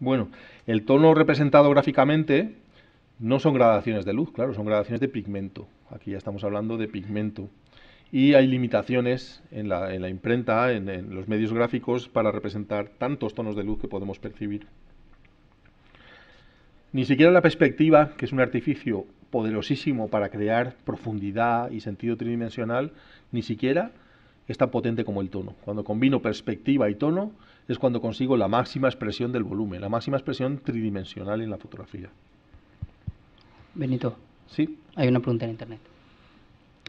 Bueno, el tono representado gráficamente no son gradaciones de luz, claro, son gradaciones de pigmento. Aquí ya estamos hablando de pigmento. Y hay limitaciones en la, imprenta, en los medios gráficos, para representar tantos tonos de luz que podemos percibir. Ni siquiera la perspectiva, que es un artificio poderosísimo para crear profundidad y sentido tridimensional, ni siquiera es tan potente como el tono. Cuando combino perspectiva y tono, es cuando consigo la máxima expresión del volumen, la máxima expresión tridimensional en la fotografía. Benito. Sí. Hay una pregunta en internet.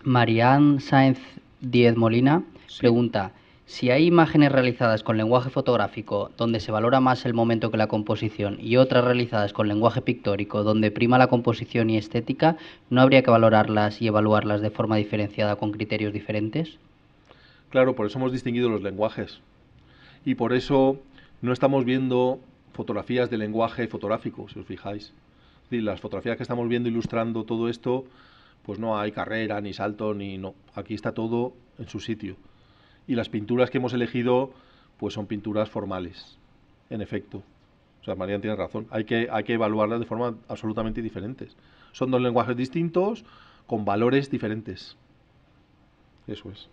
Marianne Sáenz Diez Molina pregunta si hay imágenes realizadas con lenguaje fotográfico donde se valora más el momento que la composición y otras realizadas con lenguaje pictórico donde prima la composición y estética, ¿no habría que valorarlas y evaluarlas de forma diferenciada con criterios diferentes? Claro, por eso hemos distinguido los lenguajes y por eso no estamos viendo fotografías de lenguaje fotográfico, si os fijáis. las fotografías que estamos viendo ilustrando todo esto, pues no hay carrera, ni salto, ni no. Aquí está todo en su sitio. Y las pinturas que hemos elegido, pues son pinturas formales, en efecto. O sea, tiene razón. Hay que, hay que evaluarlas de forma absolutamente diferente. Son dos lenguajes distintos, con valores diferentes. Eso es.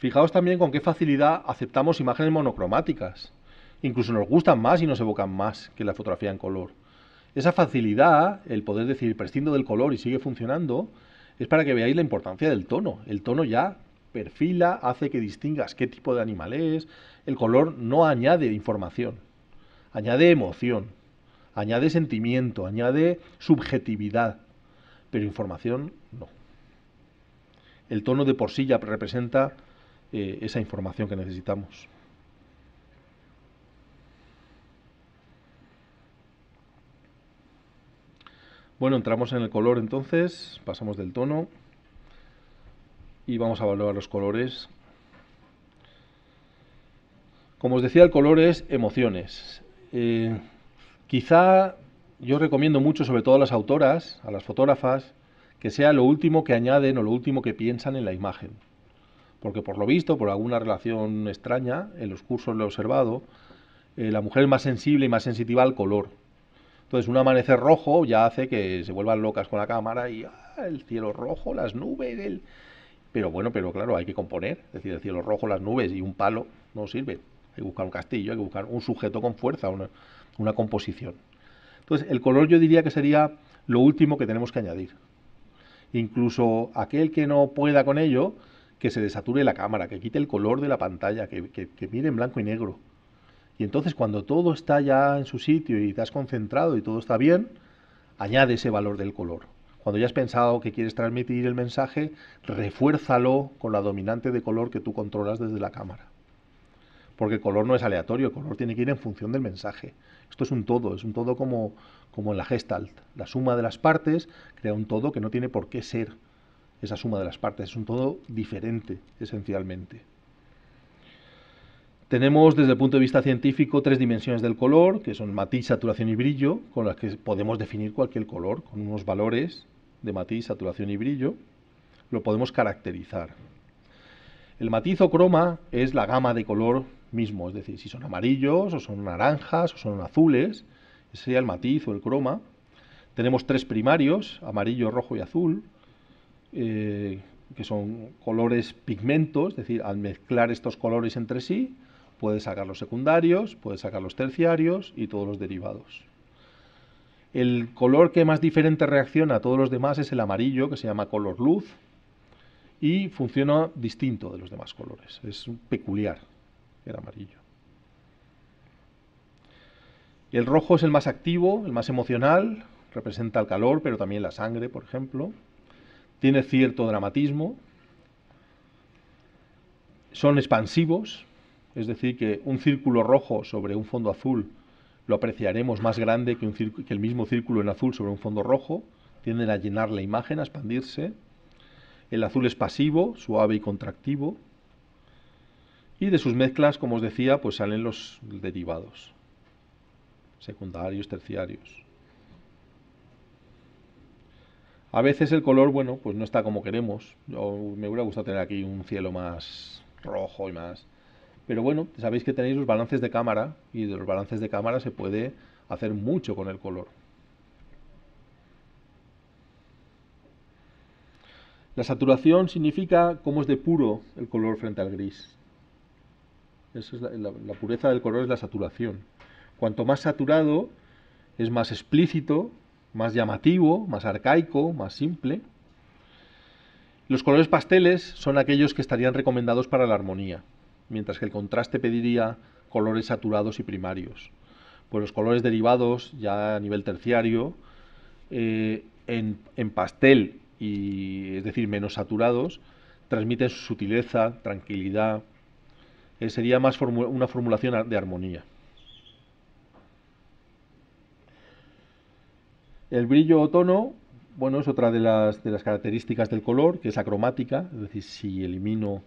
Fijaos también con qué facilidad aceptamos imágenes monocromáticas. Incluso nos gustan más y nos evocan más que la fotografía en color. Esa facilidad, el poder decir prescindo del color y sigue funcionando, es para que veáis la importancia del tono. El tono ya perfila, hace que distingas qué tipo de animal es. El color no añade información, añade emoción, añade sentimiento, añade subjetividad, pero información no. El tono de por sí ya representa eh, esa información que necesitamos. Bueno, entramos en el color entonces, pasamos del tono y vamos a evaluar los colores. Como os decía, el color es emociones. Eh, quizá yo recomiendo mucho, sobre todo a las autoras, a las fotógrafas, que sea lo último que añaden o lo último que piensan en la imagen porque por lo visto, por alguna relación extraña, en los cursos lo he observado, eh, la mujer es más sensible y más sensitiva al color. Entonces un amanecer rojo ya hace que se vuelvan locas con la cámara y ah, el cielo rojo, las nubes, el... Pero bueno, pero claro, hay que componer, es decir, el cielo rojo, las nubes y un palo no sirve. Hay que buscar un castillo, hay que buscar un sujeto con fuerza, una, una composición. Entonces, el color yo diría que sería lo último que tenemos que añadir. Incluso aquel que no pueda con ello, que se desature la cámara, que quite el color de la pantalla, que, mire en blanco y negro. Y entonces cuando todo está ya en su sitio y te has concentrado y todo está bien, añade ese valor del color. Cuando ya has pensado que quieres transmitir el mensaje, refuérzalo con la dominante de color que tú controlas desde la cámara. Porque el color no es aleatorio, el color tiene que ir en función del mensaje. Esto es un todo, es un todo como, como en la gestalt. La suma de las partes crea un todo que no tiene por qué ser esa suma de las partes, es un todo diferente esencialmente. Tenemos desde el punto de vista científico tres dimensiones del color, que son matiz, saturación y brillo, con las que podemos definir cualquier color con unos valores de matiz, saturación y brillo. Lo podemos caracterizar. El matiz o croma es la gama de color mismo, es decir, si son amarillos o son naranjas o son azules, ese sería el matiz o el croma. Tenemos tres primarios, amarillo, rojo y azul. Eh, que son colores pigmentos, es decir, al mezclar estos colores entre sí, puedes sacar los secundarios, puedes sacar los terciarios y todos los derivados. El color que más diferente reacciona a todos los demás es el amarillo, que se llama color luz, y funciona distinto de los demás colores. Es peculiar el amarillo. El rojo es el más activo, el más emocional, representa el calor, pero también la sangre, por ejemplo tiene cierto dramatismo, son expansivos, es decir, que un círculo rojo sobre un fondo azul lo apreciaremos más grande que, el mismo círculo en azul sobre un fondo rojo, tienden a llenar la imagen, a expandirse. El azul es pasivo, suave y contractivo. Y de sus mezclas, como os decía, pues salen los derivados, secundarios, terciarios. A veces el color, bueno, pues no está como queremos. Yo, me hubiera gustado tener aquí un cielo más rojo y más... Pero bueno, sabéis que tenéis los balances de cámara y de los balances de cámara se puede hacer mucho con el color. La saturación significa cómo es de puro el color frente al gris. es la, pureza del color es la saturación. Cuanto más saturado, es más explícito más llamativo, más arcaico, más simple. Los colores pasteles son aquellos que estarían recomendados para la armonía, mientras que el contraste pediría colores saturados y primarios. Pues los colores derivados, ya a nivel terciario, eh, en, pastel, y, es decir, menos saturados, transmiten sutileza, tranquilidad. Eh, sería más una formulación de armonía. El brillo o tono, bueno, es otra de las, características del color, que es acromática, es decir, si elimino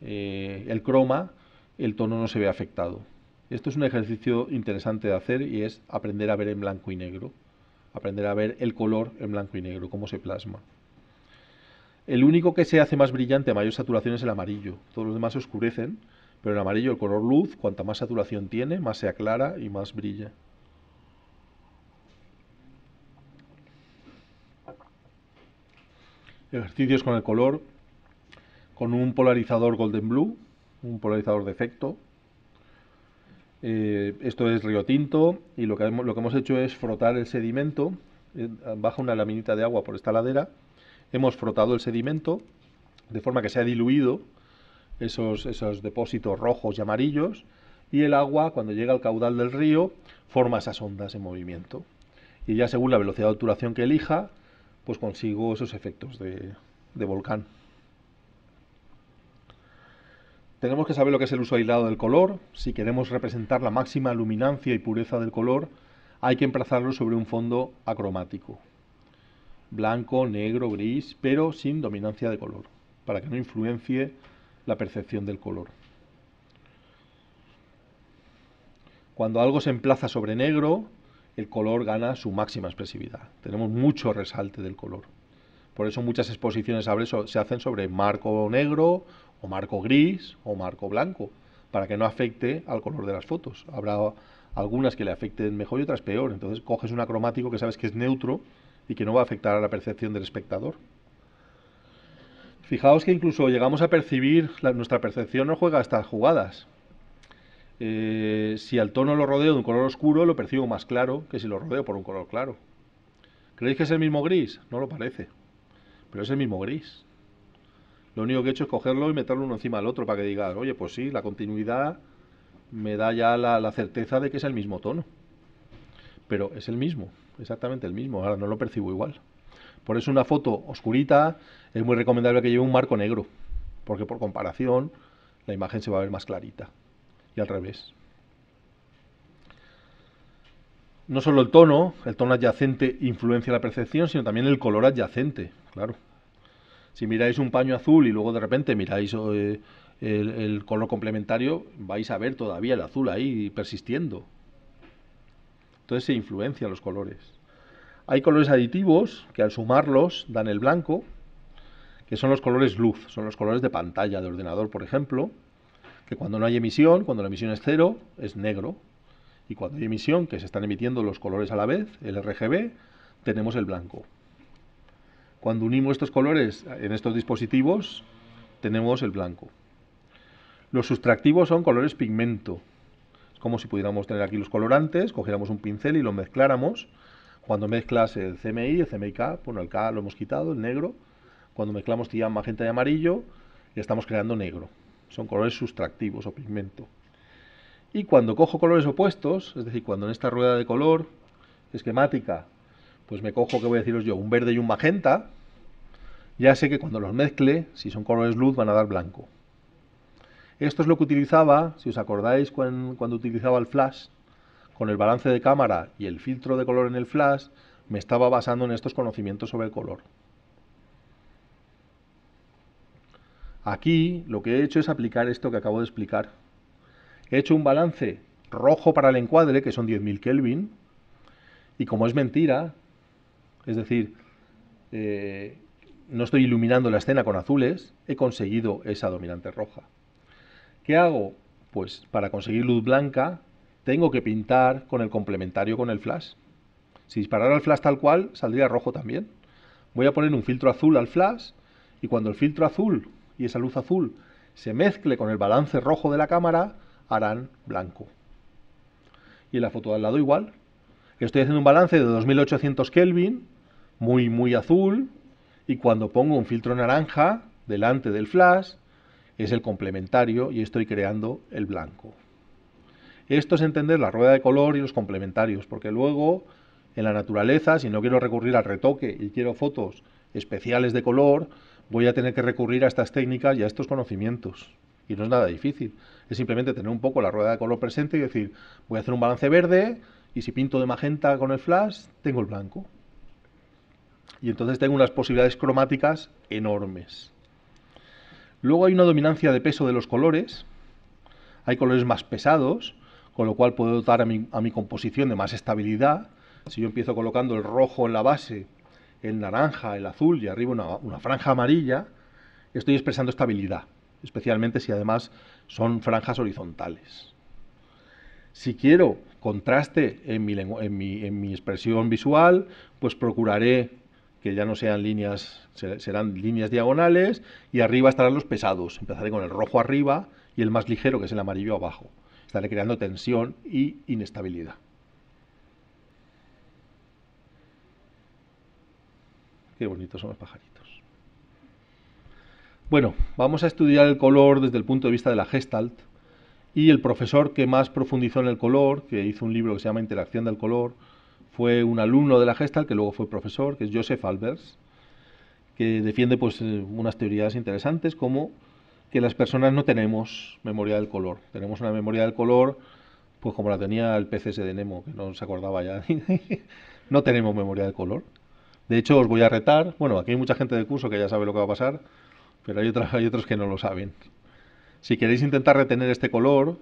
eh, el croma, el tono no se ve afectado. Esto es un ejercicio interesante de hacer y es aprender a ver en blanco y negro, aprender a ver el color en blanco y negro, cómo se plasma. El único que se hace más brillante a mayor saturación es el amarillo, todos los demás oscurecen, pero el amarillo, el color luz, cuanta más saturación tiene, más se aclara y más brilla. ejercicios con el color, con un polarizador Golden Blue, un polarizador de efecto. Eh, esto es río tinto y lo que, hemos, lo que hemos hecho es frotar el sedimento, eh, baja una laminita de agua por esta ladera, hemos frotado el sedimento de forma que se ha diluido esos, esos depósitos rojos y amarillos y el agua cuando llega al caudal del río forma esas ondas en movimiento. Y ya según la velocidad de obturación que elija, pues consigo esos efectos de, volcán. Tenemos que saber lo que es el uso aislado del color. Si queremos representar la máxima luminancia y pureza del color, hay que emplazarlo sobre un fondo acromático. Blanco, negro, gris, pero sin dominancia de color, para que no influencie la percepción del color. Cuando algo se emplaza sobre negro, el color gana su máxima expresividad. Tenemos mucho resalte del color. Por eso muchas exposiciones se hacen sobre marco negro o marco gris o marco blanco, para que no afecte al color de las fotos. Habrá algunas que le afecten mejor y otras peor. Entonces coges un acromático que sabes que es neutro y que no va a afectar a la percepción del espectador. Fijaos que incluso llegamos a percibir, nuestra percepción no juega estas jugadas. Eh, si al tono lo rodeo de un color oscuro, lo percibo más claro que si lo rodeo por un color claro. ¿Creéis que es el mismo gris? No lo parece, pero es el mismo gris. Lo único que he hecho es cogerlo y meterlo uno encima del otro para que digas, oye, pues sí, la continuidad me da ya la, la certeza de que es el mismo tono. Pero es el mismo, exactamente el mismo, ahora no lo percibo igual. Por eso una foto oscurita es muy recomendable que lleve un marco negro, porque por comparación la imagen se va a ver más clarita y al revés. No solo el tono, el tono adyacente influencia la percepción, sino también el color adyacente, claro. Si miráis un paño azul y luego de repente miráis eh, el, color complementario, vais a ver todavía el azul ahí persistiendo. Entonces se influencian los colores. Hay colores aditivos que al sumarlos dan el blanco, que son los colores luz, son los colores de pantalla de ordenador, por ejemplo, que cuando no hay emisión, cuando la emisión es cero, es negro. Y cuando hay emisión, que se están emitiendo los colores a la vez, el RGB, tenemos el blanco. Cuando unimos estos colores en estos dispositivos, tenemos el blanco. Los sustractivos son colores pigmento. Es como si pudiéramos tener aquí los colorantes, cogiéramos un pincel y lo mezcláramos. Cuando mezclas el CMI, el CMYK, bueno, el K lo hemos quitado, el negro. Cuando mezclamos tía magenta y amarillo, estamos creando negro son colores sustractivos o pigmento. Y cuando cojo colores opuestos, es decir, cuando en esta rueda de color esquemática, pues me cojo, que voy a deciros yo? Un verde y un magenta, ya sé que cuando los mezcle, si son colores luz, van a dar blanco. Esto es lo que utilizaba, si os acordáis cuando utilizaba el flash, con el balance de cámara y el filtro de color en el flash, me estaba basando en estos conocimientos sobre el color. Aquí lo que he hecho es aplicar esto que acabo de explicar. He hecho un balance rojo para el encuadre, que son 10.000 Kelvin, y como es mentira, es decir, eh, no estoy iluminando la escena con azules, he conseguido esa dominante roja. ¿Qué hago? Pues para conseguir luz blanca tengo que pintar con el complementario con el flash. Si disparara el flash tal cual, saldría rojo también. Voy a poner un filtro azul al flash y cuando el filtro azul y esa luz azul se mezcle con el balance rojo de la cámara, harán blanco. Y en la foto al lado igual. Estoy haciendo un balance de 2800 Kelvin, muy, muy azul, y cuando pongo un filtro naranja delante del flash, es el complementario y estoy creando el blanco. Esto es entender la rueda de color y los complementarios, porque luego en la naturaleza, si no quiero recurrir al retoque y quiero fotos especiales de color, voy a tener que recurrir a estas técnicas y a estos conocimientos. Y no es nada difícil. Es simplemente tener un poco la rueda de color presente y decir, voy a hacer un balance verde y si pinto de magenta con el flash, tengo el blanco. Y entonces tengo unas posibilidades cromáticas enormes. Luego hay una dominancia de peso de los colores. Hay colores más pesados, con lo cual puedo dotar a mi, a mi composición de más estabilidad. Si yo empiezo colocando el rojo en la base el naranja, el azul y arriba una, franja amarilla, estoy expresando estabilidad, especialmente si además son franjas horizontales. Si quiero contraste en mi, en mi expresión visual, pues procuraré que ya no sean líneas, serán líneas diagonales y arriba estarán los pesados. Empezaré con el rojo arriba y el más ligero, que es el amarillo, abajo. Estaré creando tensión y inestabilidad. Qué bonitos son los pajaritos. Bueno, vamos a estudiar el color desde el punto de vista de la Gestalt. Y el profesor que más profundizó en el color, que hizo un libro que se llama Interacción del color, fue un alumno de la Gestalt, que luego fue profesor, que es Joseph Albers, que defiende pues, eh, unas teorías interesantes como que las personas no tenemos memoria del color. Tenemos una memoria del color, pues como la tenía el PCS de Nemo, que no se acordaba ya. no tenemos memoria del color. De hecho, os voy a retar. Bueno, aquí hay mucha gente del curso que ya sabe lo que va a pasar, pero hay, otros que no lo saben. Si queréis intentar retener este color,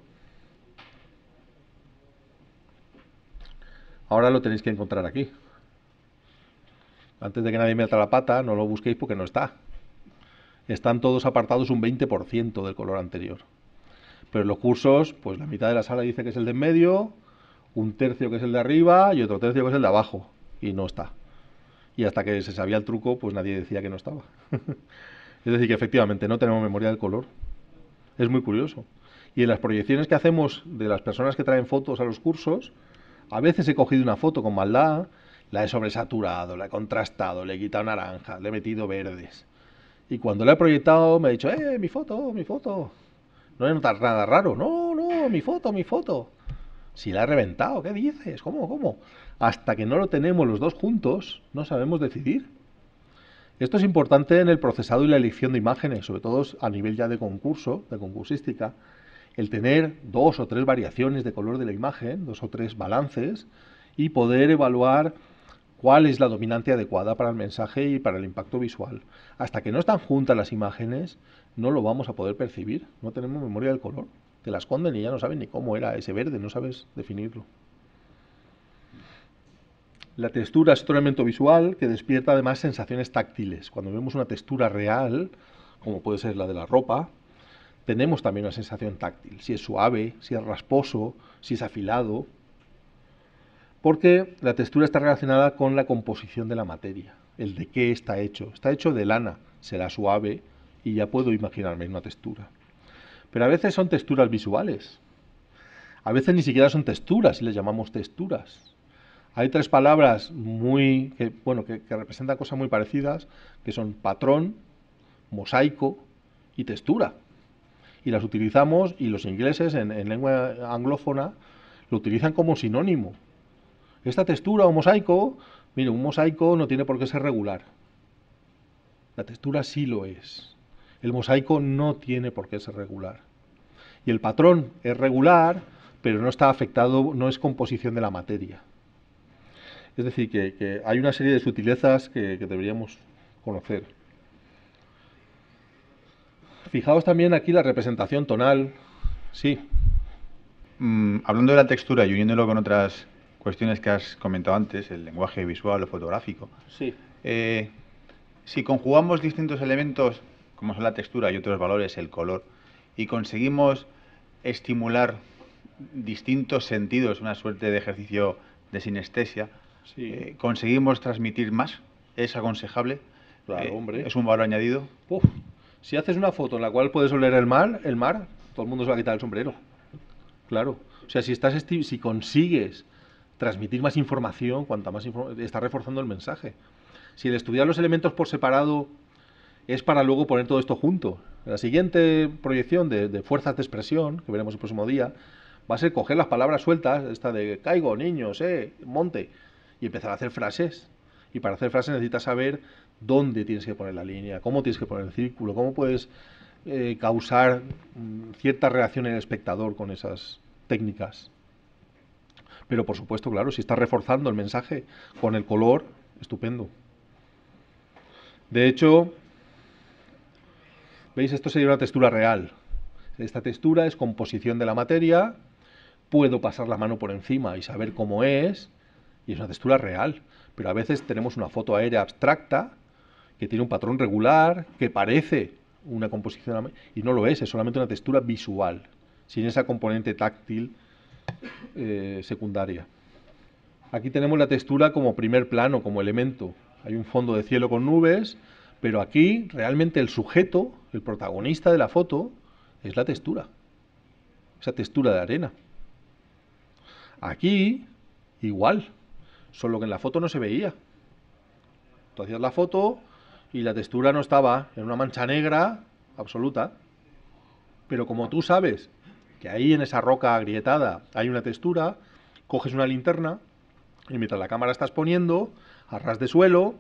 ahora lo tenéis que encontrar aquí. Antes de que nadie me meta la pata, no lo busquéis porque no está. Están todos apartados un 20% del color anterior. Pero en los cursos, pues la mitad de la sala dice que es el de en medio, un tercio que es el de arriba y otro tercio que es el de abajo. Y no está y hasta que se sabía el truco, pues nadie decía que no estaba. es decir, que efectivamente no tenemos memoria del color. Es muy curioso. Y en las proyecciones que hacemos de las personas que traen fotos a los cursos, a veces he cogido una foto con maldad, la he sobresaturado, la he contrastado, le he quitado naranja, le he metido verdes. Y cuando la he proyectado me ha dicho, ¡eh, mi foto, mi foto! No he notado nada raro, no, no, mi foto, mi foto. Si la he reventado, ¿qué dices? ¿Cómo, cómo? hasta que no lo tenemos los dos juntos, no sabemos decidir. Esto es importante en el procesado y la elección de imágenes, sobre todo a nivel ya de concurso, de concursística, el tener dos o tres variaciones de color de la imagen, dos o tres balances, y poder evaluar cuál es la dominante adecuada para el mensaje y para el impacto visual. Hasta que no están juntas las imágenes, no lo vamos a poder percibir, no tenemos memoria del color, te la esconden y ya no saben ni cómo era ese verde, no sabes definirlo. La textura es otro elemento visual que despierta además sensaciones táctiles. Cuando vemos una textura real, como puede ser la de la ropa, tenemos también una sensación táctil, si es suave, si es rasposo, si es afilado, porque la textura está relacionada con la composición de la materia, el de qué está hecho. Está hecho de lana, será suave y ya puedo imaginarme una textura. Pero a veces son texturas visuales, a veces ni siquiera son texturas y les llamamos texturas. Hay tres palabras muy, que, bueno, que, representan cosas muy parecidas, que son patrón, mosaico y textura. Y las utilizamos, y los ingleses en, en lengua anglófona lo utilizan como sinónimo. Esta textura o mosaico, mire, un mosaico no tiene por qué ser regular. La textura sí lo es. El mosaico no tiene por qué ser regular. Y el patrón es regular, pero no está afectado, no es composición de la materia. Es decir, que, hay una serie de sutilezas que, deberíamos conocer. Fijaos también aquí la representación tonal. Sí. Mm, hablando de la textura y uniéndolo con otras cuestiones que has comentado antes, el lenguaje visual o fotográfico. Sí. Eh, si conjugamos distintos elementos, como son la textura y otros valores, el color, y conseguimos estimular distintos sentidos, una suerte de ejercicio de sinestesia, si eh, conseguimos transmitir más, es aconsejable. Eh, hombre. Es un valor añadido. Si haces una foto en la cual puedes oler el mar, el mar, todo el mundo se va a quitar el sombrero. Claro. O sea, si estás si consigues transmitir más información, cuanta más está reforzando el mensaje. Si el estudiar los elementos por separado es para luego poner todo esto junto. La siguiente proyección de, fuerzas de expresión, que veremos el próximo día, va a ser coger las palabras sueltas, esta de caigo, niños, eh, monte, y empezar a hacer frases. Y para hacer frases necesitas saber dónde tienes que poner la línea, cómo tienes que poner el círculo, cómo puedes eh, causar mm, cierta reacción en el espectador con esas técnicas. Pero por supuesto, claro, si estás reforzando el mensaje con el color, estupendo. De hecho, ¿veis? Esto sería una textura real. Esta textura es composición de la materia. Puedo pasar la mano por encima y saber cómo es y es una textura real. Pero a veces tenemos una foto aérea abstracta que tiene un patrón regular, que parece una composición y no lo es, es solamente una textura visual, sin esa componente táctil eh, secundaria. Aquí tenemos la textura como primer plano, como elemento. Hay un fondo de cielo con nubes, pero aquí realmente el sujeto, el protagonista de la foto, es la textura. Esa textura de arena. Aquí, igual solo que en la foto no se veía. Tú hacías la foto y la textura no estaba, en una mancha negra absoluta. Pero como tú sabes que ahí en esa roca agrietada hay una textura, coges una linterna y mientras la cámara estás poniendo, a ras de suelo,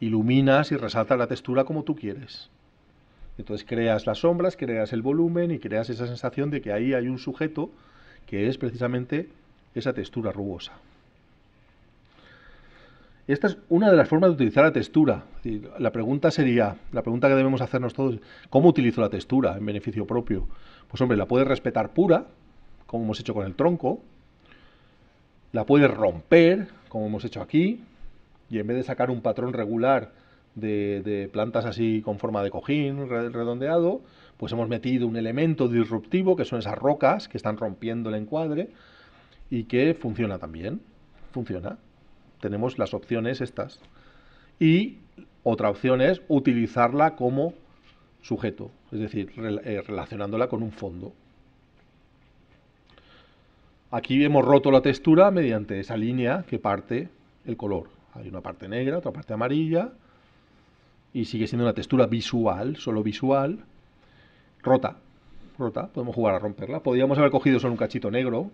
iluminas y resalta la textura como tú quieres. Entonces creas las sombras, creas el volumen y creas esa sensación de que ahí hay un sujeto que es precisamente esa textura rugosa esta es una de las formas de utilizar la textura. La pregunta sería, la pregunta que debemos hacernos todos, ¿cómo utilizo la textura en beneficio propio? Pues hombre, la puedes respetar pura, como hemos hecho con el tronco, la puedes romper, como hemos hecho aquí, y en vez de sacar un patrón regular de, de plantas así con forma de cojín redondeado, pues hemos metido un elemento disruptivo, que son esas rocas que están rompiendo el encuadre, y que funciona también, funciona. Tenemos las opciones estas. Y otra opción es utilizarla como sujeto, es decir, eh, relacionándola con un fondo. Aquí hemos roto la textura mediante esa línea que parte el color. Hay una parte negra, otra parte amarilla, y sigue siendo una textura visual, solo visual, rota. Rota, podemos jugar a romperla. Podríamos haber cogido solo un cachito negro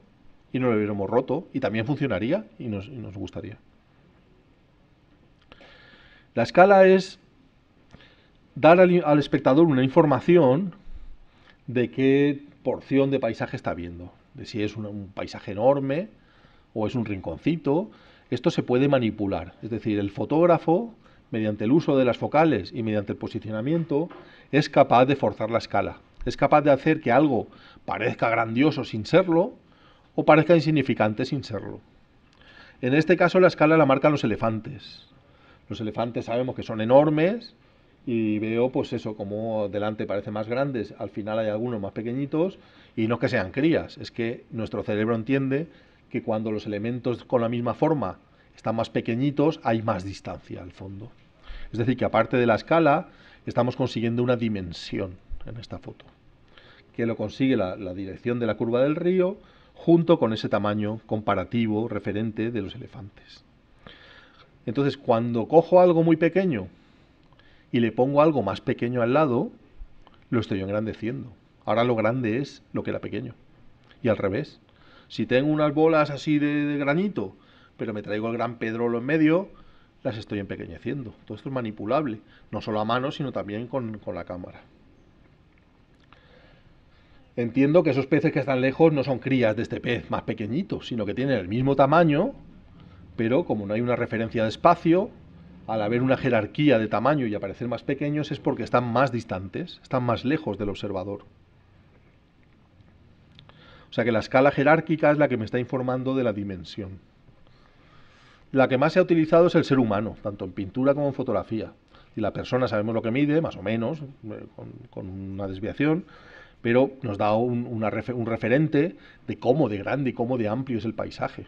y no lo hubiéramos roto, y también funcionaría y nos, y nos gustaría. La escala es dar al, espectador una información de qué porción de paisaje está viendo, de si es un paisaje enorme o es un rinconcito. Esto se puede manipular, es decir, el fotógrafo mediante el uso de las focales y mediante el posicionamiento, es capaz de forzar la escala. Es capaz de hacer que algo parezca grandioso sin serlo o parezca insignificante sin serlo. En este caso la escala la marcan los elefantes. Los elefantes sabemos que son enormes y veo pues eso, como delante parece más grandes, al final hay algunos más pequeñitos y no que sean crías, es que nuestro cerebro entiende que cuando los elementos con la misma forma están más pequeñitos, hay más distancia al fondo. Es decir, que aparte de la escala, estamos consiguiendo una dimensión en esta foto, que lo consigue la dirección de la curva del río junto con ese tamaño comparativo referente de los elefantes. Entonces, cuando cojo algo muy pequeño y le pongo algo más pequeño al lado, lo estoy engrandeciendo. Ahora lo grande es lo que era pequeño. Y al revés. Si tengo unas bolas así de, granito, pero me traigo el gran pedrolo en medio, las estoy empequeñeciendo. Todo esto es manipulable, no solo a mano, sino también con, con la cámara. Entiendo que esos peces que están lejos no son crías de este pez más pequeñito, sino que tienen el mismo tamaño, pero como no hay una referencia de espacio, al haber una jerarquía de tamaño y aparecer más pequeños es porque están más distantes, están más lejos del observador. O sea que la escala jerárquica es la que me está informando de la dimensión. La que más se ha utilizado es el ser humano, tanto en pintura como en fotografía. Y la persona sabemos lo que mide, más o menos, eh, con, una desviación, pero nos da un referente de cómo de grande y cómo de amplio es el paisaje.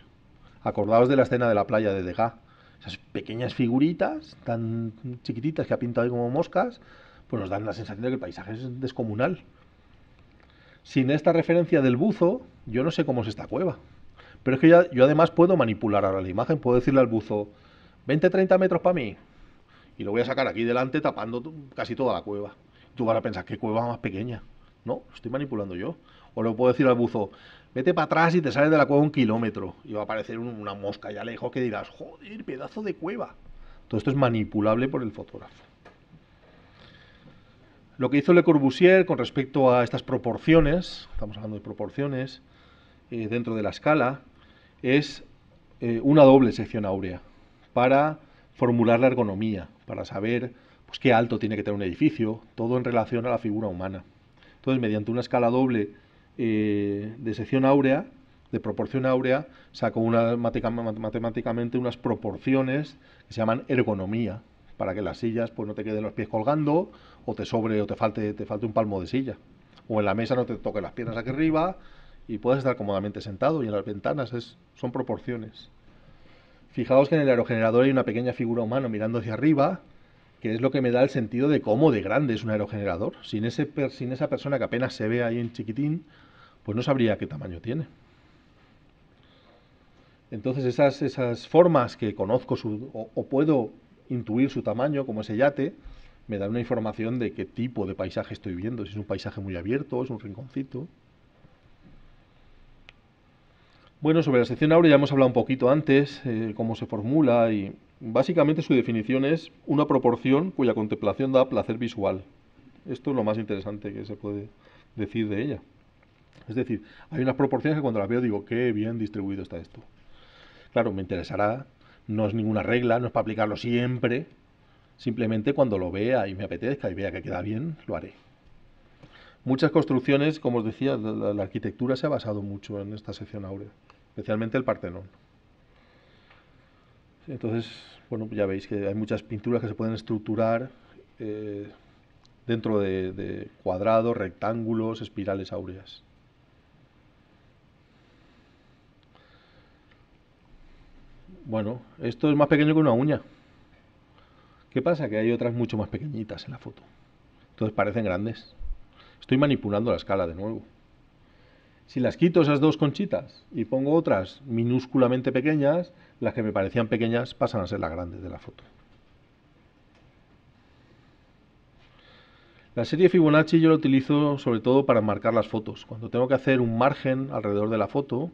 Acordaos de la escena de la playa de Degas. Esas pequeñas figuritas tan chiquititas que ha pintado como moscas, pues nos dan la sensación de que el paisaje es descomunal. Sin esta referencia del buzo, yo no sé cómo es esta cueva. Pero es que ya, yo además puedo manipular ahora la imagen, puedo decirle al buzo, 20-30 metros para mí. Y lo voy a sacar aquí delante tapando casi toda la cueva. Tú vas a pensar, qué cueva más pequeña. No, lo estoy manipulando yo o le puedo decir al buzo, vete para atrás y te sales de la cueva un kilómetro y va a aparecer una mosca le lejos que dirás, joder, pedazo de cueva. Todo esto es manipulable por el fotógrafo. Lo que hizo Le Corbusier con respecto a estas proporciones, estamos hablando de proporciones eh, dentro de la escala, es eh, una doble sección áurea para formular la ergonomía, para saber pues, qué alto tiene que tener un edificio, todo en relación a la figura humana. Entonces, mediante una escala doble de sección áurea, de proporción áurea, sacó una, matemáticamente unas proporciones que se llaman ergonomía, para que las sillas pues, no te queden los pies colgando o te sobre o te falte, te falte un palmo de silla. O en la mesa no te toquen las piernas aquí arriba y puedes estar cómodamente sentado y en las ventanas es, son proporciones. Fijaos que en el aerogenerador hay una pequeña figura humana mirando hacia arriba que es lo que me da el sentido de cómo de grande es un aerogenerador. Sin, ese, sin esa persona que apenas se ve ahí en chiquitín, pues no sabría qué tamaño tiene. Entonces esas, esas formas que conozco o, puedo intuir su tamaño, como ese yate, me dan una información de qué tipo de paisaje estoy viendo, si es un paisaje muy abierto, es un rinconcito. Bueno, sobre la sección áurea ya hemos hablado un poquito antes, eh, cómo se formula y básicamente su definición es una proporción cuya contemplación da placer visual. Esto es lo más interesante que se puede decir de ella. Es decir, hay unas proporciones que cuando las veo digo, qué bien distribuido está esto. Claro, me interesará, no es ninguna regla, no es para aplicarlo siempre, simplemente cuando lo vea y me apetezca y vea que queda bien, lo haré muchas construcciones, como os decía, la, arquitectura se ha basado mucho en esta sección áurea, especialmente el Partenón. Entonces, bueno, ya veis que hay muchas pinturas que se pueden estructurar eh, dentro de, de cuadrados, rectángulos, espirales áureas. Bueno, esto es más pequeño que una uña. ¿Qué pasa? Que hay otras mucho más pequeñitas en la foto. Entonces parecen grandes. Estoy manipulando la escala de nuevo. Si las quito esas dos conchitas y pongo otras minúsculamente pequeñas, las que me parecían pequeñas pasan a ser las grandes de la foto. La serie Fibonacci yo la utilizo sobre todo para marcar las fotos. Cuando tengo que hacer un margen alrededor de la foto,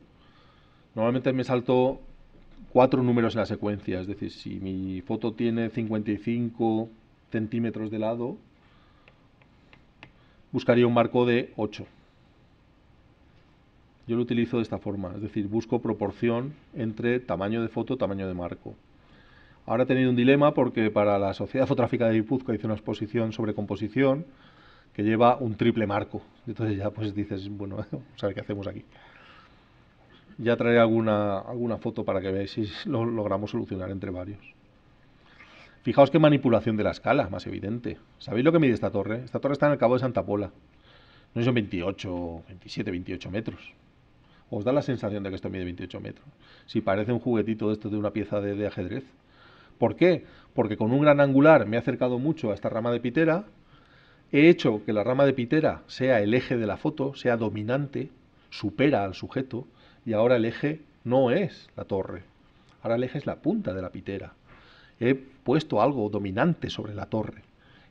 normalmente me salto cuatro números en la secuencia. Es decir, si mi foto tiene 55 centímetros de lado, buscaría un marco de 8. Yo lo utilizo de esta forma, es decir, busco proporción entre tamaño de foto, tamaño de marco. Ahora he tenido un dilema porque para la Sociedad Fotográfica de Guipúzcoa hice una exposición sobre composición que lleva un triple marco. Entonces ya pues dices, bueno, qué hacemos aquí. Ya traeré alguna, alguna foto para que veáis si lo logramos solucionar entre varios. Fijaos qué manipulación de la escala, más evidente. ¿Sabéis lo que mide esta torre? Esta torre está en el Cabo de Santa Pola. No son 28, 27, 28 metros. Os da la sensación de que esto mide 28 metros. Si parece un juguetito de esto de una pieza de, de ajedrez. ¿Por qué? Porque con un gran angular me he acercado mucho a esta rama de pitera, he hecho que la rama de pitera sea el eje de la foto, sea dominante, supera al sujeto, y ahora el eje no es la torre, ahora el eje es la punta de la pitera he puesto algo dominante sobre la torre.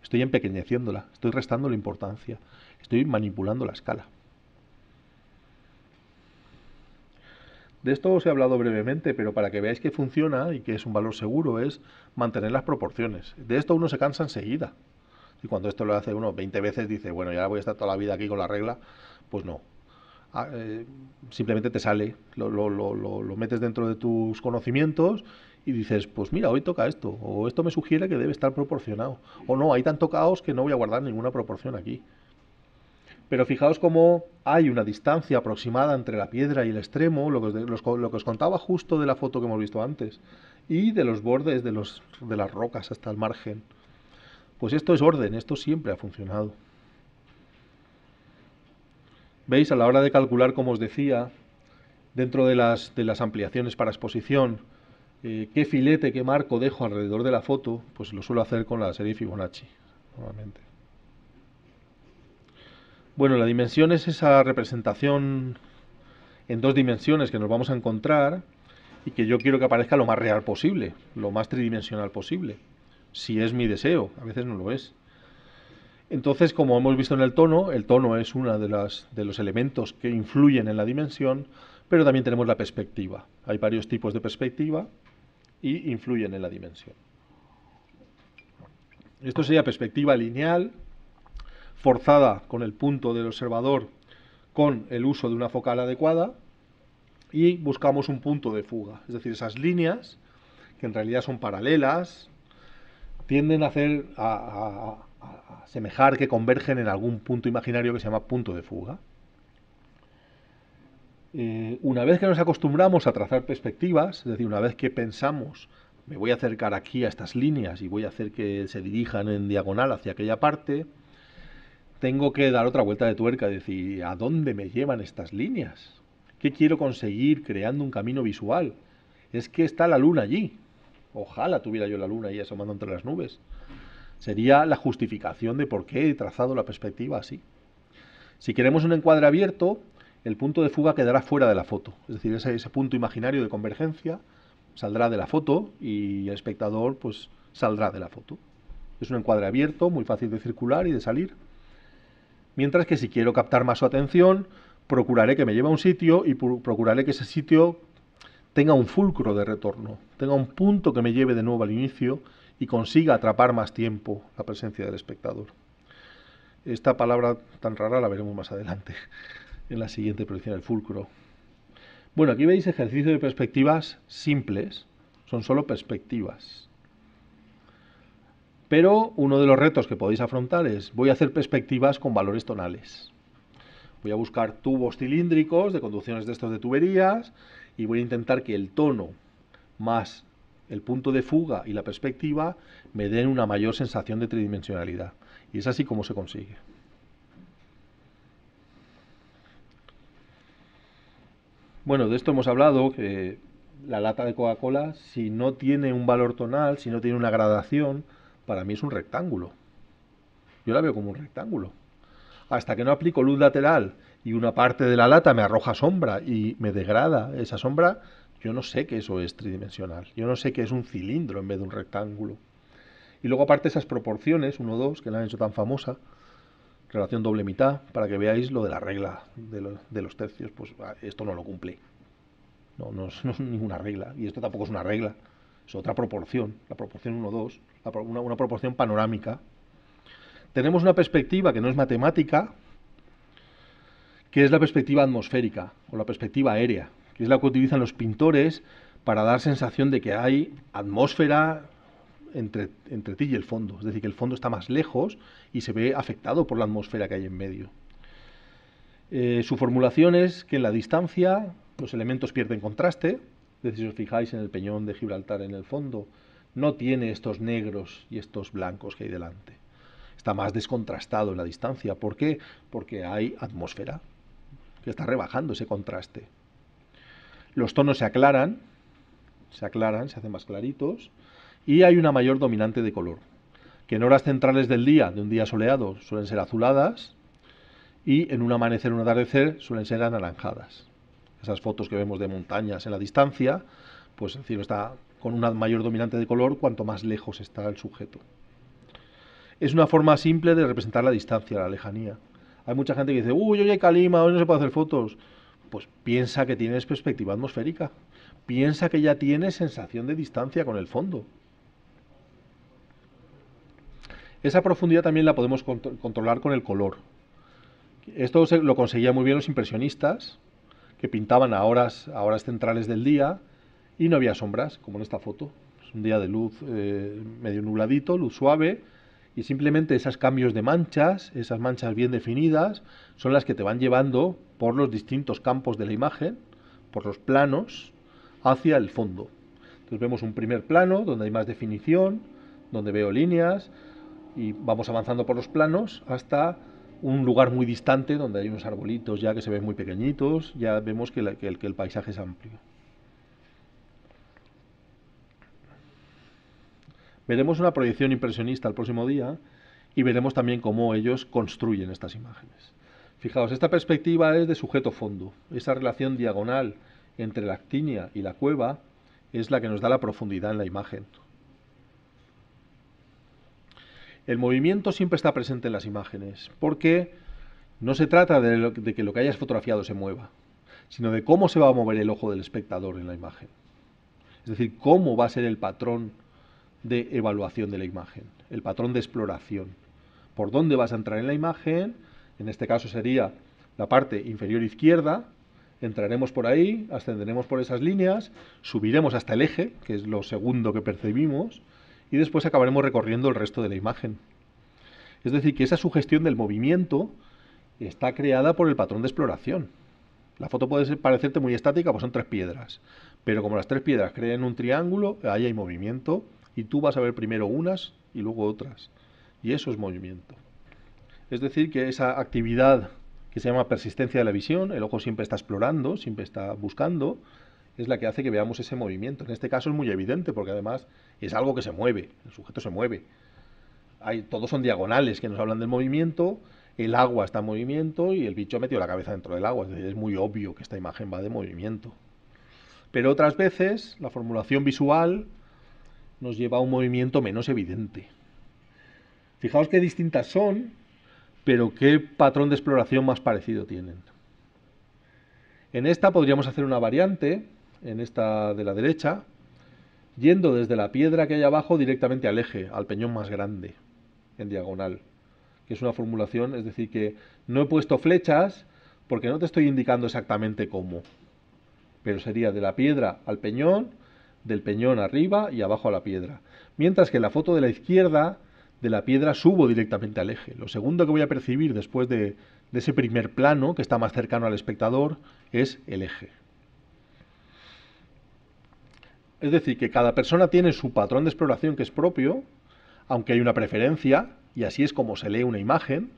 Estoy empequeñeciéndola, estoy restando la importancia, estoy manipulando la escala. De esto os he hablado brevemente, pero para que veáis que funciona y que es un valor seguro es mantener las proporciones. De esto uno se cansa enseguida. Y cuando esto lo hace uno 20 veces dice, bueno, ya voy a estar toda la vida aquí con la regla, pues no. Ah, eh, simplemente te sale, lo, metes dentro de tus conocimientos y dices, pues mira, hoy toca esto, o esto me sugiere que debe estar proporcionado, o no, hay tanto caos que no voy a guardar ninguna proporción aquí. Pero fijaos cómo hay una distancia aproximada entre la piedra y el extremo, lo que, os contaba justo de la foto que hemos visto antes, y de los bordes de, los, de las rocas hasta el margen. Pues esto es orden, esto siempre ha funcionado. ¿Veis? A la hora de calcular, como os decía, dentro de las, de las ampliaciones para exposición, eh, qué filete, qué marco dejo alrededor de la foto, pues lo suelo hacer con la serie Fibonacci, normalmente. Bueno, la dimensión es esa representación en dos dimensiones que nos vamos a encontrar y que yo quiero que aparezca lo más real posible, lo más tridimensional posible, si es mi deseo, a veces no lo es. Entonces, como hemos visto en el tono, el tono es uno de, de los elementos que influyen en la dimensión, pero también tenemos la perspectiva. Hay varios tipos de perspectiva, y influyen en la dimensión. Esto sería perspectiva lineal, forzada con el punto del observador con el uso de una focal adecuada y buscamos un punto de fuga. Es decir, esas líneas, que en realidad son paralelas, tienden a hacer a, que convergen en algún punto imaginario que se llama punto de fuga. Eh, una vez que nos acostumbramos a trazar perspectivas, es decir, una vez que pensamos, me voy a acercar aquí a estas líneas y voy a hacer que se dirijan en diagonal hacia aquella parte, tengo que dar otra vuelta de tuerca y decir, ¿a dónde me llevan estas líneas? ¿Qué quiero conseguir creando un camino visual? Es que está la luna allí. Ojalá tuviera yo la luna ahí asomando entre las nubes. Sería la justificación de por qué he trazado la perspectiva así. Si queremos un encuadre abierto, el punto de fuga quedará fuera de la foto. Es decir, ese, punto imaginario de convergencia saldrá de la foto y el espectador pues saldrá de la foto. Es un encuadre abierto, muy fácil de circular y de salir. Mientras que si quiero captar más su atención, procuraré que me lleve a un sitio y procuraré que ese sitio tenga un fulcro de retorno, tenga un punto que me lleve de nuevo al inicio y consiga atrapar más tiempo la presencia del espectador. Esta palabra tan rara la veremos más adelante en la siguiente proyección del fulcro. Bueno, aquí veis ejercicio de perspectivas simples, son solo perspectivas. Pero uno de los retos que podéis afrontar es, voy a hacer perspectivas con valores tonales. Voy a buscar tubos cilíndricos de conducciones de estos de tuberías y voy a intentar que el tono más el punto de fuga y la perspectiva me den una mayor sensación de tridimensionalidad. Y es así como se consigue. Bueno, de esto hemos hablado, que la lata de Coca-Cola, si no tiene un valor tonal, si no tiene una gradación, para mí es un rectángulo. Yo la veo como un rectángulo. Hasta que no aplico luz lateral y una parte de la lata me arroja sombra y me degrada esa sombra, yo no sé que eso es tridimensional. Yo no sé que es un cilindro en vez de un rectángulo. Y luego aparte esas proporciones, 1-2, que la han hecho tan famosa, relación doble mitad, para que veáis lo de la regla de, los tercios, pues esto no lo cumple. No, es, ninguna regla, y esto tampoco es una regla, es otra proporción, la proporción 1-2, una, una proporción panorámica. Tenemos una perspectiva que no es matemática, que es la perspectiva atmosférica o la perspectiva aérea, que es la que utilizan los pintores para dar sensación de que hay atmósfera, entre, ti y el fondo. Es decir, que el fondo está más lejos y se ve afectado por la atmósfera que hay en medio. Eh, su formulación es que en la distancia los elementos pierden contraste. Es decir, si os fijáis en el peñón de Gibraltar en el fondo, no tiene estos negros y estos blancos que hay delante. Está más descontrastado en la distancia. ¿Por qué? Porque hay atmósfera que está rebajando ese contraste. Los tonos se aclaran, se aclaran, se hacen más claritos y hay una mayor dominante de color, que en horas centrales del día, de un día soleado, suelen ser azuladas y en un amanecer o un atardecer suelen ser anaranjadas. Esas fotos que vemos de montañas en la distancia, pues el cielo está con una mayor dominante de color cuanto más lejos está el sujeto. Es una forma simple de representar la distancia, la lejanía. Hay mucha gente que dice, uy, hoy hay calima, hoy no se puede hacer fotos. Pues piensa que tienes perspectiva atmosférica, piensa que ya tienes sensación de distancia con el fondo esa profundidad también la podemos controlar con el color. Esto lo conseguían muy bien los impresionistas, que pintaban a horas, horas centrales del día y no había sombras, como en esta foto. Es un día de luz eh, medio nubladito, luz suave, y simplemente esos cambios de manchas, esas manchas bien definidas, son las que te van llevando por los distintos campos de la imagen, por los planos, hacia el fondo. Entonces vemos un primer plano donde hay más definición, donde veo líneas, y vamos avanzando por los planos hasta un lugar muy distante donde hay unos arbolitos ya que se ven muy pequeñitos, ya vemos que, el, el paisaje es amplio. Veremos una proyección impresionista el próximo día y veremos también cómo ellos construyen estas imágenes. Fijaos, esta perspectiva es de sujeto-fondo. Esa relación diagonal entre la actinia y la cueva es la que nos da la profundidad en la imagen el movimiento siempre está presente en las imágenes, porque no se trata de, que lo que hayas fotografiado se mueva, sino de cómo se va a mover el ojo del espectador en la imagen. Es decir, cómo va a ser el patrón de evaluación de la imagen, el patrón de exploración. Por dónde vas a entrar en la imagen, en este caso sería la parte inferior izquierda, entraremos por ahí, ascenderemos por esas líneas, subiremos hasta el eje, que es lo segundo que percibimos, y después acabaremos recorriendo el resto de la imagen. Es decir, que esa sugestión del movimiento está creada por el patrón de exploración. La foto puede parecerte muy estática, pues son tres piedras. Pero como las tres piedras crean un triángulo, ahí hay movimiento y tú vas a ver primero unas y luego otras. Y eso es movimiento. Es decir, que esa actividad que se llama persistencia de la visión, el ojo siempre está explorando, siempre está buscando, es la que hace que veamos ese movimiento. En este caso es muy evidente porque además es algo que se mueve, el sujeto se mueve. Hay, todos son diagonales que nos hablan del movimiento, el agua está en movimiento y el bicho ha metido la cabeza dentro del agua. Es, es muy obvio que esta imagen va de movimiento. Pero otras veces la formulación visual nos lleva a un movimiento menos evidente. Fijaos qué distintas son, pero qué patrón de exploración más parecido tienen. En esta podríamos hacer una variante en esta de la derecha, yendo desde la piedra que hay abajo directamente al eje, al peñón más grande, en diagonal, que es una formulación, es decir, que no he puesto flechas porque no te estoy indicando exactamente cómo, pero sería de la piedra al peñón, del peñón arriba y abajo a la piedra. Mientras que en la foto de la izquierda, de la piedra subo directamente al eje. Lo segundo que voy a percibir después de, de ese primer plano, que está más cercano al espectador, es el eje. Es decir, que cada persona tiene su patrón de exploración que es propio, aunque hay una preferencia, y así es como se lee una imagen.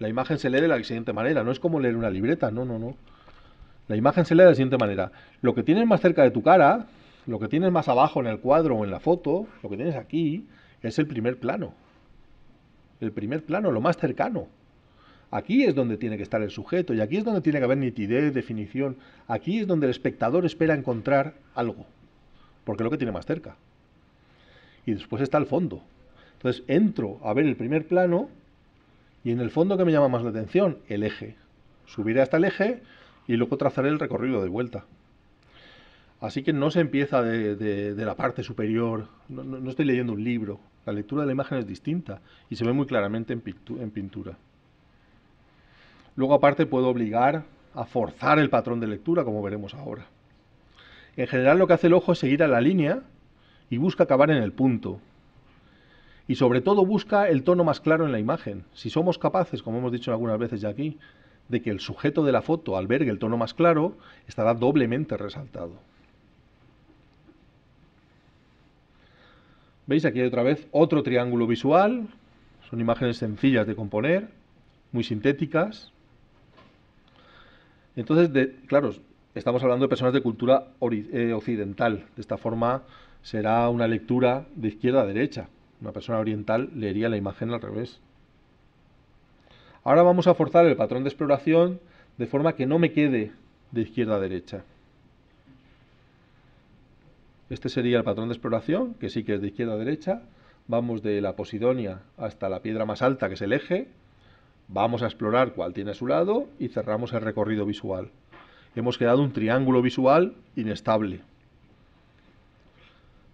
La imagen se lee de la siguiente manera, no es como leer una libreta, no, no, no. La imagen se lee de la siguiente manera. Lo que tienes más cerca de tu cara, lo que tienes más abajo en el cuadro o en la foto, lo que tienes aquí, es el primer plano. El primer plano, lo más cercano. Aquí es donde tiene que estar el sujeto y aquí es donde tiene que haber nitidez, definición. Aquí es donde el espectador espera encontrar algo porque es lo que tiene más cerca. Y después está el fondo. Entonces entro a ver el primer plano y en el fondo que me llama más la atención, el eje. Subiré hasta el eje y luego trazaré el recorrido de vuelta. Así que no se empieza de, la parte superior, no, estoy leyendo un libro, la lectura de la imagen es distinta y se ve muy claramente en pintura. Luego aparte puedo obligar a forzar el patrón de lectura, como veremos ahora. En general lo que hace el ojo es seguir a la línea y busca acabar en el punto. Y sobre todo busca el tono más claro en la imagen. Si somos capaces, como hemos dicho algunas veces ya aquí, de que el sujeto de la foto albergue el tono más claro, estará doblemente resaltado. ¿Veis? Aquí hay otra vez otro triángulo visual. Son imágenes sencillas de componer, muy sintéticas. Entonces, de, claro, estamos hablando de personas de cultura eh, occidental. De esta forma será una lectura de izquierda a derecha. Una persona oriental leería la imagen al revés. Ahora vamos a forzar el patrón de exploración de forma que no me quede de izquierda a derecha. Este sería el patrón de exploración, que sí que es de izquierda a derecha. Vamos de la Posidonia hasta la piedra más alta, que es el eje. Vamos a explorar cuál tiene a su lado y cerramos el recorrido visual hemos creado un triángulo visual inestable.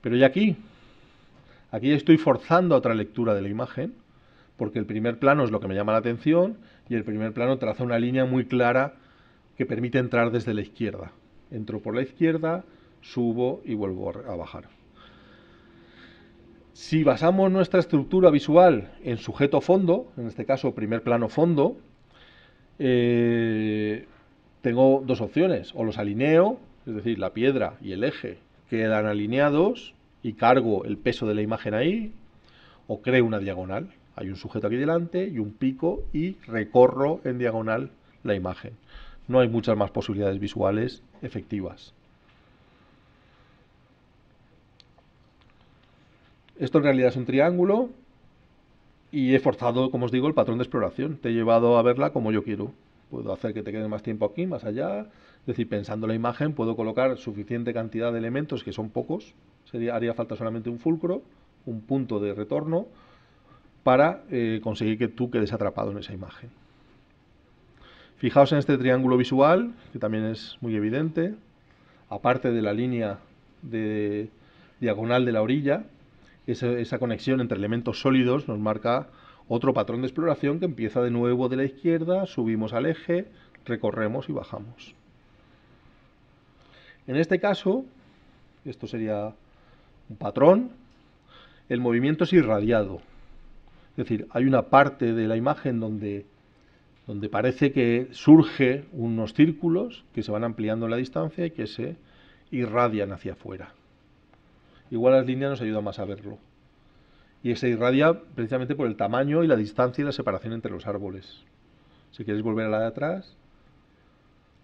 Pero ya aquí, aquí estoy forzando otra lectura de la imagen, porque el primer plano es lo que me llama la atención y el primer plano traza una línea muy clara que permite entrar desde la izquierda. Entro por la izquierda, subo y vuelvo a bajar. Si basamos nuestra estructura visual en sujeto fondo, en este caso primer plano fondo, eh, tengo dos opciones, o los alineo, es decir, la piedra y el eje quedan alineados y cargo el peso de la imagen ahí, o creo una diagonal. Hay un sujeto aquí delante y un pico y recorro en diagonal la imagen. No hay muchas más posibilidades visuales efectivas. Esto en realidad es un triángulo y he forzado, como os digo, el patrón de exploración. Te he llevado a verla como yo quiero puedo hacer que te quede más tiempo aquí, más allá. Es decir, pensando la imagen, puedo colocar suficiente cantidad de elementos, que son pocos, sería, haría falta solamente un fulcro, un punto de retorno, para eh, conseguir que tú quedes atrapado en esa imagen. Fijaos en este triángulo visual, que también es muy evidente, aparte de la línea de diagonal de la orilla, esa conexión entre elementos sólidos nos marca otro patrón de exploración que empieza de nuevo de la izquierda, subimos al eje, recorremos y bajamos. En este caso, esto sería un patrón, el movimiento es irradiado. Es decir, hay una parte de la imagen donde, donde parece que surge unos círculos que se van ampliando en la distancia y que se irradian hacia afuera. Igual las líneas nos ayudan más a verlo y se irradia precisamente por el tamaño y la distancia y la separación entre los árboles. Si queréis volver a la de atrás,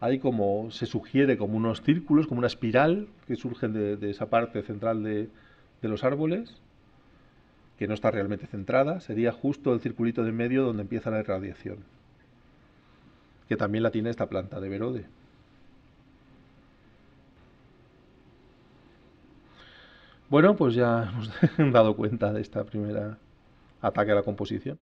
hay como, se sugiere como unos círculos, como una espiral que surgen de, esa parte central de, los árboles, que no está realmente centrada, sería justo el circulito de medio donde empieza la irradiación, que también la tiene esta planta de Verode. Bueno, pues ya hemos dado cuenta de esta primera ataque a la composición.